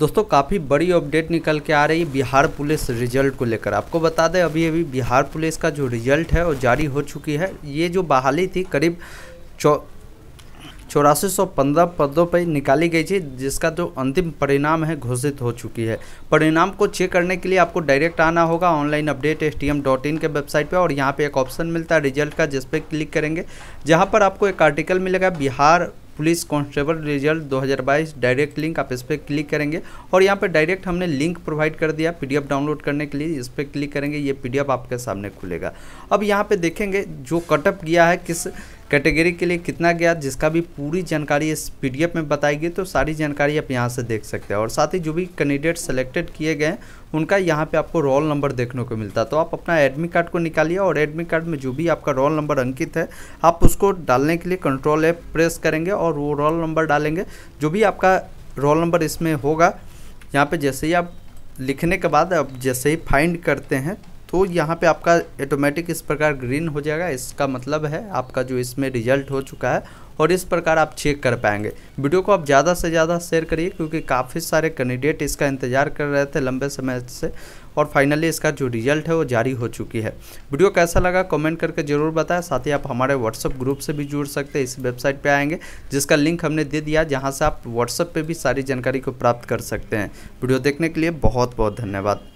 दोस्तों काफ़ी बड़ी अपडेट निकल के आ रही है बिहार पुलिस रिजल्ट को लेकर आपको बता दें अभी अभी बिहार पुलिस का जो रिजल्ट है वो जारी हो चुकी है ये जो बहाली थी करीब चौ चौरासी सौ पंद्रह पदों पर निकाली गई थी जिसका जो तो अंतिम परिणाम है घोषित हो चुकी है परिणाम को चेक करने के लिए आपको डायरेक्ट आना होगा online update S T M dot in के वेबसाइट पर और यहाँ पर एक ऑप्शन मिलता है रिजल्ट का जिस पर क्लिक करेंगे जहाँ पर आपको एक आर्टिकल मिलेगा Bihar police constable result 2022 direct link आप इस पर क्लिक करेंगे और यहाँ पर डायरेक्ट हमने लिंक प्रोवाइड कर दिया पीडीएफ डाउनलोड करने के लिए इस पर क्लिक करेंगे ये पीडीएफ आपके सामने खुलेगा अब यहाँ पर देखेंगे जो कटअप किया है किस कैटेगरी के लिए कितना गया जिसका भी पूरी जानकारी इस पी में बताई गई तो सारी जानकारी आप यहाँ से देख सकते हैं और साथ ही जो भी कैंडिडेट सेलेक्टेड किए गए उनका यहाँ पे आपको रोल नंबर देखने को मिलता है तो आप अपना एडमिट कार्ड को निकालिए और एडमिट कार्ड में जो भी आपका रोल नंबर अंकित है आप उसको डालने के लिए कंट्रोल एप प्रेस करेंगे और वो रोल नंबर डालेंगे जो भी आपका रोल नंबर इसमें होगा यहाँ पर जैसे ही आप लिखने के बाद अब जैसे ही फाइंड करते हैं तो यहाँ पे आपका ऑटोमेटिक इस प्रकार ग्रीन हो जाएगा इसका मतलब है आपका जो इसमें रिजल्ट हो चुका है और इस प्रकार आप चेक कर पाएंगे वीडियो को आप ज़्यादा से ज़्यादा शेयर करिए क्योंकि काफ़ी सारे कैंडिडेट इसका इंतज़ार कर रहे थे लंबे समय से और फाइनली इसका जो रिजल्ट है वो जारी हो चुकी है वीडियो कैसा लगा कमेंट करके ज़रूर बताएं साथ ही आप हमारे व्हाट्सअप ग्रुप से भी जुड़ सकते हैं इस वेबसाइट पर आएंगे जिसका लिंक हमने दे दिया जहाँ से आप व्हाट्सअप पर भी सारी जानकारी को प्राप्त कर सकते हैं वीडियो देखने के लिए बहुत बहुत धन्यवाद